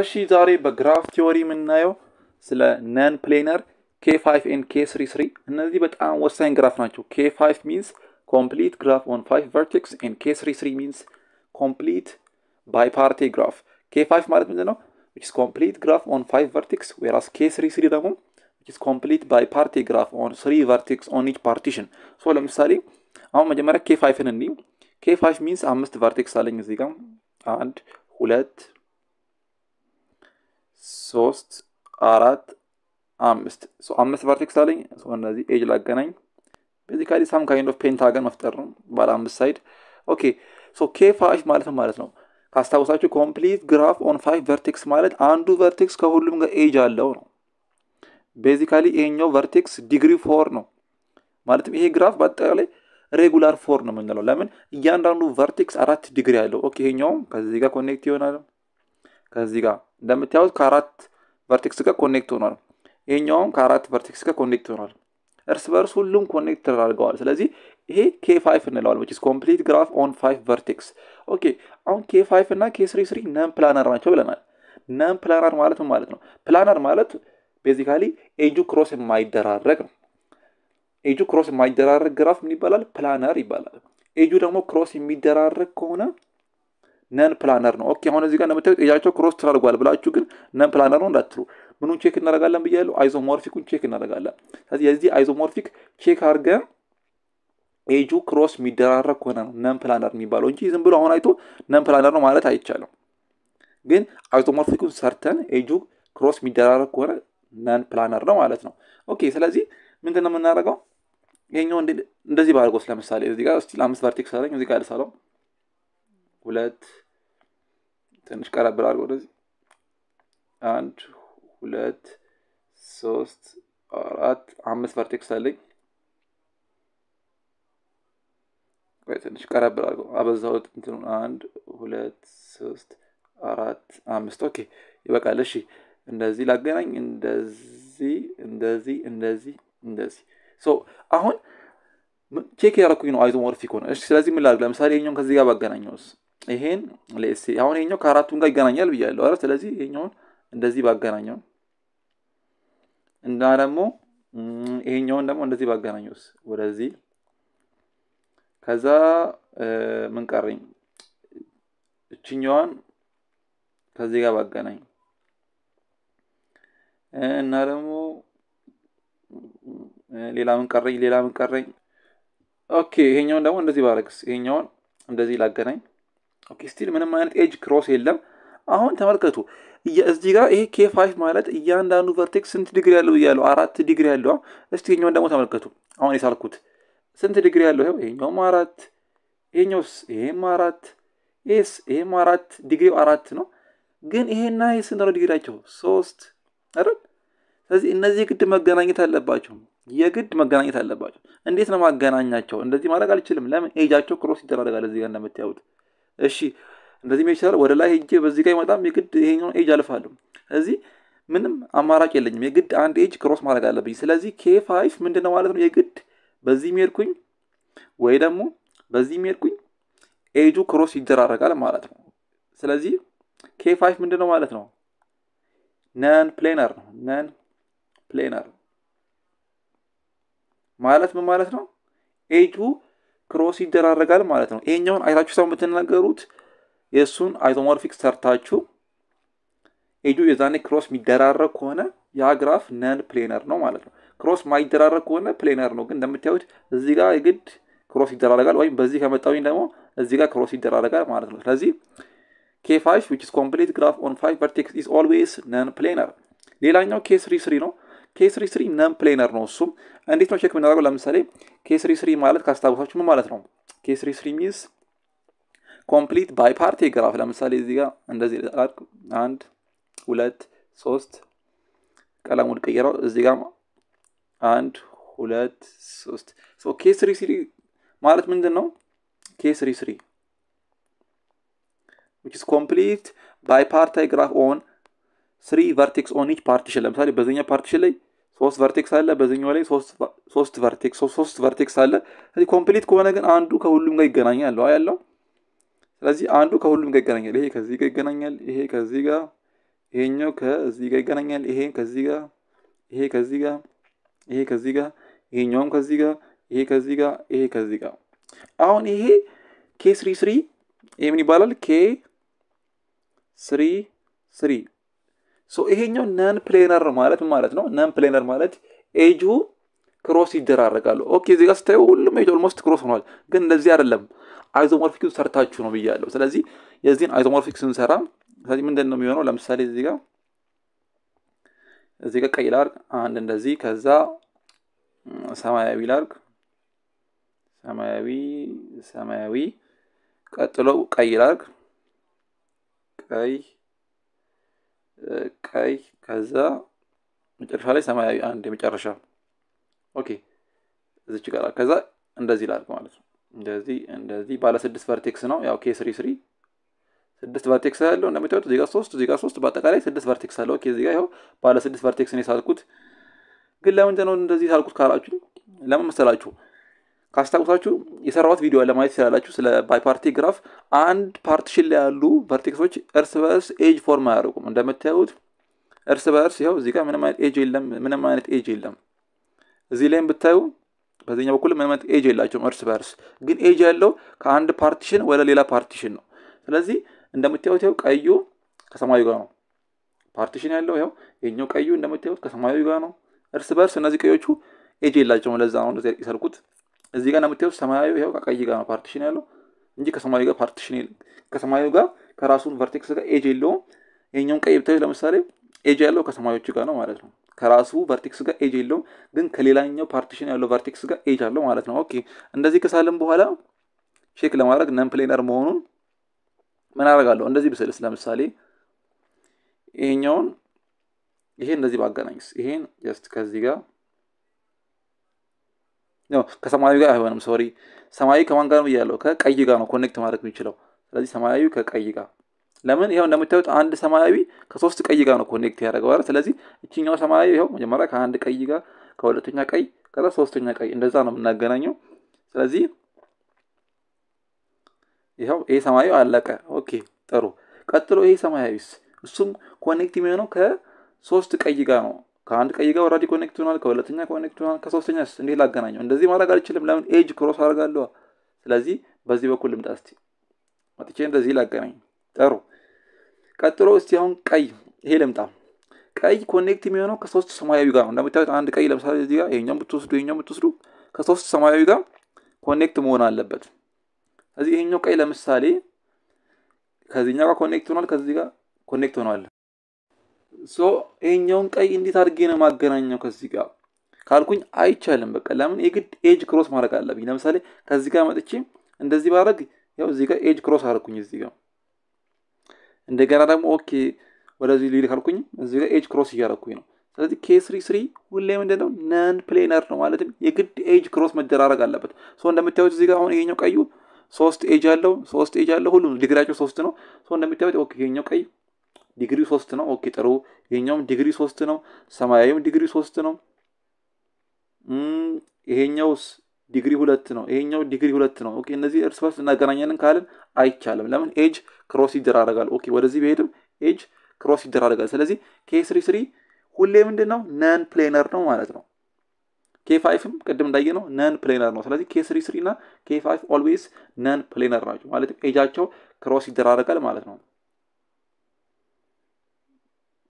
እሺ ዛሬ በግራፍ ቲዎሪ የምናየው ስለ ነን ፕሌነር ኬ5 ኤንድ ኬ33 እነዚህ በጣም ወሳኝ ግራፍ ናቸው። ኬ5 ሚንስ ኮምፕሊት ግራፍ ኦን 5 ቨርቴክስ ኤንድ ኬ33 ሚንስ ኮምፕሊት ባይፓርቲ ግራፍ። ኬ5 ማለት ምንድን ነው? ስ ኮምፕሊት ግራፍ graph on 5 vertices whereas K33 ደግሞ ስ ኮምፕሊት ባይፓርቲ ግራፍ graph on 3 vertices on each partition so ለምሳሌ አሁን መጀመሪያ K5ን እንዲ K5 ሚንስ አምስት ቨርቴክስ አለኝ እዚህ ጋር አንድ ሁለት ሶስት አራት አምስት አምስት ቨርቴክስ አለኝ። እነዚህ ኤጅ ላገናኝ ቤዚካሊ ሳም ካይንድ ኦፍ ፔንታገን መፍጠር ነው። ባለ አምስት ሳይድ ኦኬ። ሶ ኬፋሽ ማለት ማለት ነው ካስታውሳችሁ ኮምፕሊት ግራፍ ኦን ፋይቭ ቨርቴክስ ማለት አንዱ ቨርቴክስ ከሁሉም ጋር ኤጅ አለው ነው። ቤዚካሊ ይሄኛው ቨርቴክስ ዲግሪ ፎር ነው። ማለትም ይሄ ግራፍ በአጠቃላይ ሬጉላር ፎር ነው የምንለው። ለምን እያንዳንዱ ቨርቴክስ አራት ዲግሪ አለው። ኦኬ ይሄኛውም ከዚህ ጋር ኮኔክት ይሆናል። ከዚህ ጋር እንደምታዩት ከአራት ቨርቴክስ ጋር ኮኔክት ሆኗል። ይሄኛውም ከአራት ቨርቴክስ ጋር ኮኔክት ሆኗል። እርስ በርስ ሁሉም ኮኔክት ተደርገዋል። ስለዚህ ይሄ ኬ ፋይቭ እንለዋል ስ ኮምፕሊት ግራፍ ኦን ፋይቭ ቨርቴክስ። ኦኬ አሁን ኬ ፋይቭ እና ኬ ስሪ ስሪ ነን ፕላነር ናቸው ብለናል። ነን ፕላነር ማለት ምን ማለት ነው? ፕላነር ማለት ቤዚካሊ ኤጁ ክሮስ የማይደራረግ ነው። ኤጁ ክሮስ የማይደራረግ ግራፍ ምን ይባላል? ፕላነር ይባላል። ኤጁ ደግሞ ክሮስ የሚደራረግ ከሆነ ነን ፕላነር ነው። ኦኬ አሁን እዚህ ጋር እንደምታዩት ኤጃቸው ክሮስ ተደርጓል ብላችሁ ግን ነን ፕላነር ነው እንዳትሉ። ምኑን ቼክ እናደርጋለን ብያለሁ? አይዞሞርፊኩን ቼክ እናደርጋለን። ስለዚህ የዚህ አይዞሞርፊክ ቼክ አድርገን ኤጁ ክሮስ የሚደራረግ ከሆነ ነው ነን ፕላነር የሚባለው እንጂ ዝም ብሎ አሁን አይቶ ነን ፕላነር ነው ማለት አይቻልም። ግን አይዞሞርፊኩን ሰርተን ኤጁ ክሮስ የሚደራረግ ከሆነ ነን ፕላነር ነው ማለት ነው። ኦኬ ስለዚህ ምንድን ነው የምናደርገው? ይሄኛው እንደዚህ ባድርጎስ ለምሳሌ እዚህ ጋር እስቲ ለአምስት ቨርቲክስ አለኝ እዚህ ጋር ልሳለው ሁለት ትንሽ ቀረብ ብላ አድርገው ወደዚህ አንድ ሁለት ሶስት አራት አምስት ቨርቴክስ አለኝ። ቆይ ትንሽ ቀረብ ብላ አድርገው አበዛሁት። እንትኑ አንድ ሁለት ሶስት አራት አምስት ኦኬ ይበቃል። እሺ እንደዚህ ላገናኝ፣ እንደዚህ እንደዚህ እንደዚህ እንደዚህ ሶ አሁን ቼክ ያደረኩኝ ነው አይዞሞርፊክ ሆነ። እሺ ስለዚህ ምን ላድርግ? ለምሳሌ የኛውን ከዚህ ጋር ባገናኘውስ ይሄን ሌሴ አሁን ይሄኛው ከአራቱን ጋር ይገናኛል ብያለሁ አረ ስለዚህ ይሄኛውን እንደዚህ ባገናኘው እና ደግሞ ይሄኛውን ደግሞ እንደዚህ ባገናኘውስ ወደዚህ ከዛ ምን ቀረኝ? እችኛዋን ከዚህ ጋር ባገናኝ እና ደግሞ ሌላ ምን ቀረኝ? ሌላ ምን ቀረኝ? ኦኬ ይሄኛውን ደግሞ እንደዚህ ባረግስ? ይሄኛውን እንደዚህ ላገናኝ ኦኬ ስቲል ምንም አይነት ኤጅ ክሮስ የለም። አሁን ተመልከቱ እዚህ ጋር ይሄ ኬ ፋይቭ ማለት እያንዳንዱ ቨርቴክስ ስንት ዲግሪ ያለው እያለው አራት ዲግሪ ያለው። እስቲ ይሄኛውን ደግሞ ተመልከቱ። አሁን የሳልኩት ስንት ዲግሪ ያለው ይኸው፣ ይሄኛውም አራት ይሄኛውስ፣ ይሄም አራት ኤስ ይሄም አራት ዲግሪው አራት ነው። ግን ይሄና ይሄ ስንት ነው ዲግሪያቸው? ሶስት አይደል? ስለዚህ እነዚህ የግድ መገናኘት አለባቸው። የግድ መገናኘት አለባቸው። እንዴት ነው ማገናኛቸው? እንደዚህ ማድረግ አልችልም። ለምን ኤጃቸው ክሮስ ይደራረጋል። እዚህ ጋር እንደምታዩት እሺ እንደዚህ መሄድ ይችላል። ወደ ላይ ሄጄ በዚህ ጋር ይመጣም የግድ ይሄኛውን ኤጅ አልፋለሁ። እዚህ ምንም አማራጭ የለኝም። የግድ አንድ ኤጅ ክሮስ ማድረግ አለብኝ። ስለዚህ ኬ ፋይፍ ምንድን ነው ማለት ነው? የግድ በዚህ ሜድኩኝ ወይ ደግሞ በዚህ ሜድኩኝ ኤጁ ክሮስ ይደራረጋል ማለት ነው። ስለዚህ ኬ ፋይፍ ምንድን ነው ማለት ነው? ነን ፕሌነር ነው። ነን ፕሌነር ማለት ምን ማለት ነው? ኤጁ ክሮስ ይደራረጋል ማለት ነው። ይሄኛውን አይታችሁ ሰው የምትናገሩት የእሱን አይቶሞርፊክ ሰርታችሁ ኤጁ የዛኔ ክሮስ የሚደራረግ ከሆነ ያ ግራፍ ነን ፕሌነር ነው ማለት ነው። ክሮስ ማይደራረግ ከሆነ ፕሌነር ነው። ግን እንደምታዩት እዚህ ጋር የግድ ክሮስ ይደራረጋል፣ ወይም በዚህ ከመጣሁኝ ደግሞ እዚህ ጋር ክሮስ ይደራረጋል ማለት ነው። ስለዚህ ኬ5 ዊች ኢዝ ኮምፕሊት ግራፍ ኦን ፋይቭ ቨርቴክስ ኢስ ኦልዌይስ ነን ፕሌነር። ሌላኛው ኬ ስሪ ስሪ ነው። ኬስሪ ስሪ ነን ፕሌነር ነው። እሱም እንዴት ነው ቼክ የምናደርገው? ለምሳሌ ኬስሪ ስሪ ማለት ካስታወሳችሁ ምን ማለት ነው? ኬስሪ ስሪ ሚንስ ኮምፕሊት ባይ ፓርት ግራፍ። ለምሳሌ እዚህ ጋር እንደዚህ አንድ ሁለት ሶስት ቀለሙን ቀየረው። እዚህ ጋር አንድ ሁለት ሶስት ኬስሪ ስሪ ማለት ምንድን ነው? ኬስሪ ስሪ ኮምፕሊት ባይ ፓርት ግራፍ ኦን ስሪ ቨርቴክስ ኦን ኢች ፓርቲሽን ለምሳሌ በዚኛ ፓርቲሽን ላይ ሶስት ቨርቴክስ አለ፣ በዚኛው ላይ ሶስት ቨርቴክስ ሶስት ቨርቴክስ አለ። ስለዚህ ኮምፕሊት ከሆነ ግን አንዱ ከሁሉም ጋር ይገናኛል ያለው። ስለዚህ አንዱ ከሁሉም ጋር ይገናኛል። ይሄ ከዚህ ጋር ይገናኛል፣ ይሄ ከዚህ ጋር፣ ይሄኛው ከዚህ ጋር ይገናኛል፣ ይሄ ከዚህ ጋር፣ ይሄ ከዚህ ጋር፣ ይሄ ከዚህ ጋር፣ ይሄኛውም ከዚህ ጋር፣ ይሄ ከዚህ ጋር፣ ይሄ ከዚህ ጋር። አሁን ይሄ ኬ ስሪ ስሪ ይሄ ምን ይባላል? ኬ ስሪ ስሪ ይሄኛው ነን ፕሌነር ማለት ማለት ነው። ነን ፕሌነር ማለት ኤጁ ክሮስ ይደራረጋሉ። ኦኬ እዚህ ጋር ስታዩ ሁሉም ኤጅ ኦልሞስት ክሮስ ሆኗል፣ ግን እንደዚህ አይደለም። አይዞሞርፊክ ሰርታችሁ ነው ብያለሁ። ስለዚህ የዚህን አይዞሞርፊክ ስንሰራ ስለዚህ ምንድን ነው የሚሆነው? ለምሳሌ እዚህ ጋር ቀይ ላርግ አንድ እንደዚህ፣ ከዛ ሰማያዊ ላርግ ሰማያዊ ሰማያዊ፣ ቀጥሎ ቀይ ላርግ ቀይ ቀይ ከዛ መጨረሻ ላይ ሰማያዊ አንድ የመጨረሻ ኦኬ እዚች ጋር ከዛ እንደዚህ ላድርግ ማለት ነው እንደዚህ እንደዚህ ባለ ስድስት ቨርቴክስ ነው ያው ኬ ስሪ ስሪ ስድስት ቨርቴክስ ያለው እንደምታዩት እዚጋ ሶስት እዚጋ ሶስት በአጠቃላይ ስድስት ቨርቴክስ አለው ኦኬ እዚጋ ይኸው ባለ ስድስት ቨርቴክስ ነው የሳልኩት ግን ለምንድን ነው እንደዚህ ሳልኩት ካላችሁ ለምን መሰላችሁ ካስታውሳችሁ የሰራሁት ቪዲዮ ለማየት ይችላላችሁ ስለ ባይፓርቲ ግራፍ። አንድ ፓርቲሽን ላይ ያሉ ቨርቴክሶች እርስ በርስ ኤጅ ፎርም አያደርጉም። እንደምታዩት እርስ በርስ ይኸው እዚህ ጋር ምንም አይነት ኤጅ የለም፣ ምንም አይነት ኤጅ የለም። እዚህ ላይም ብታዩ በዚህኛው በኩል ምንም አይነት ኤጅ የላቸውም። እርስ በርስ ግን ኤጅ ያለው ከአንድ ፓርቲሽን ወደ ሌላ ፓርቲሽን ነው። ስለዚህ እንደምታዩት ይኸው ቀዩ ከሰማያዊ ጋር ነው ፓርቲሽን ያለው ይኸው፣ ይኸኛው ቀዩ እንደምታዩት ከሰማያዊ ጋር ነው። እርስ በርስ። እነዚህ ቀዮቹ ኤጅ የላቸውም። ለዛ ነው እንደዚህ እዚህ ጋር እንደምታዩት ሰማያዊ ይኸው ከቀይ ጋር ነው ፓርቲሽን ያለው እንጂ ከሰማያዊ ጋር ፓርቲሽን የለም። ከሰማያዊ ጋር ከራሱን ቨርቴክስ ጋር ኤጅ የለውም። ይኛውም ቀይ ብታዩ ለምሳሌ ኤጅ ያለው ከሰማዮች ጋር ነው ማለት ነው። ከራሱ ቨርቴክስ ጋር ኤጅ የለውም፣ ግን ከሌላኛው ፓርቲሽን ያለው ቨርቴክስ ጋር ኤጅ አለው ማለት ነው። ኦኬ እንደዚህ ከሳለም በኋላ ቼክ ለማድረግ ነን ፕሌነር መሆኑን ምን አደርጋለሁ? እንደዚህ ብስልስ ለምሳሌ ይሄኛውን ይሄን እንደዚህ ባገናኝስ ይሄን ጀስት ከዚህ ጋር ከሰማያዊ ጋር አይሆንም። ሶሪ ሰማያዊ ከማን ጋር ነው እያለው ከቀይ ጋር ነው ኮኔክት ማድረግ የሚችለው። ስለዚህ ሰማያዊ ከቀይ ጋር ለምን ይኸው እንደምታዩት አንድ ሰማያዊ ከሶስት ቀይ ጋር ነው ኮኔክት ያደረገው ስለዚህ እችኛው ሰማያዊ ይኸው መጀመሪያ ከአንድ ቀይ ጋር፣ ከሁለተኛ ቀይ፣ ከዛ ሶስተኛ ቀይ እንደዛ ነው የምናገናኘው። ስለዚህ ይኸው ይሄ ሰማያዊ አለቀ። ኦኬ ጥሩ። ቀጥሎ ይሄ ሰማያዊስ እሱም ኮኔክት የሚሆነው ከሶስት ቀይ ጋር ነው። ከአንድ ቀይ ጋር ኦልሬዲ ኮኔክት ሆኗል፣ ከሁለተኛ ኮኔክት ሆኗል፣ ከሶስተኛስ እንዴት ላገናኘው? እንደዚህ ማድረግ አልችልም። ለምን ኤጅ ክሮስ አድርጋለዋ ስለዚህ በዚህ በኩል ልምጣ እስቲ መጥቼ እንደዚህ ላገናኝ። ጥሩ። ቀጥሎ እስቲ አሁን ቀይ ይሄ ልምጣ። ቀይ ኮኔክት የሚሆነው ከሶስት ሰማያዊ ጋር ነው። እንደምታዩት አንድ ቀይ ለምሳሌ እዚህ ጋር ይሄኛው ብትወስዱ ይሄኛው ብትወስዱ ከሶስት ሰማያዊ ጋር ኮኔክት መሆን አለበት። ስለዚህ ይሄኛው ቀይ ለምሳሌ ከዚህኛው ጋር ኮኔክት ሆኗል፣ ከዚህ ጋር ኮኔክት ሆኗል። ሶ ይሄኛውን ቀይ እንዴት አድርጌ ነው ማገናኘው ከዚህ ጋር ካልኩኝ አይቻልም። በቃ ለምን የግድ ኤጅ ክሮስ ማድረግ አለብኝ። ለምሳሌ ከዚህ ጋር መጥቼ እንደዚህ ባደርግ ያው እዚህ ጋር ኤጅ ክሮስ አድርኩኝ እዚህ ጋር እንደገና ደግሞ ኦኬ ወደዚህ ሊል ካልኩኝ እዚህ ጋር ኤጅ ክሮስ እያደረኩኝ ነው። ስለዚህ ኬ ስሪ ስሪ ሁሌ ምንድን ነው ነን ፕሌነር ነው ማለትም የግድ ኤጅ ክሮስ መደራረግ አለበት። ሶ እንደምታዩት እዚህ ጋር አሁን ይሄኛው ቀዩ ሶስት ኤጅ አለው ሶስት ኤጅ አለው ሁሉም ዲግራቸው ሶስት ነው። ሶ እንደምታዩት ኦኬ ይሄኛው ቀይ ዲግሪ ሶስት ነው። ኦኬ ጥሩ። ይሄኛውም ዲግሪ ሶስት ነው። ሰማያዊም ዲግሪ ሶስት ነው። ይሄኛውስ ዲግሪ ሁለት ነው። ይሄኛው ዲግሪ ሁለት ነው። ኦኬ እነዚህ እርስ በርስ እናገናኛለን ካልን አይቻልም። ለምን ኤጅ ክሮስ ይደራረጋል። ኦኬ ወደዚህ ብሄድም ኤጅ ክሮስ ይደራረጋል። ስለዚህ ኬ ስሪ ስሪ ሁሌ ምንድን ነው ነን ፕሌነር ነው ማለት ነው። ኬ ፋይፍም ቅድም እንዳየ ነው ነን ፕሌነር ነው። ስለዚህ ኬ ስሪ ስሪ እና ኬ ፋይፍ ኦልዌይስ ነን ፕሌነር ናቸው። ማለትም ኤጃቸው ክሮስ ይደራረጋል ማለት ነው።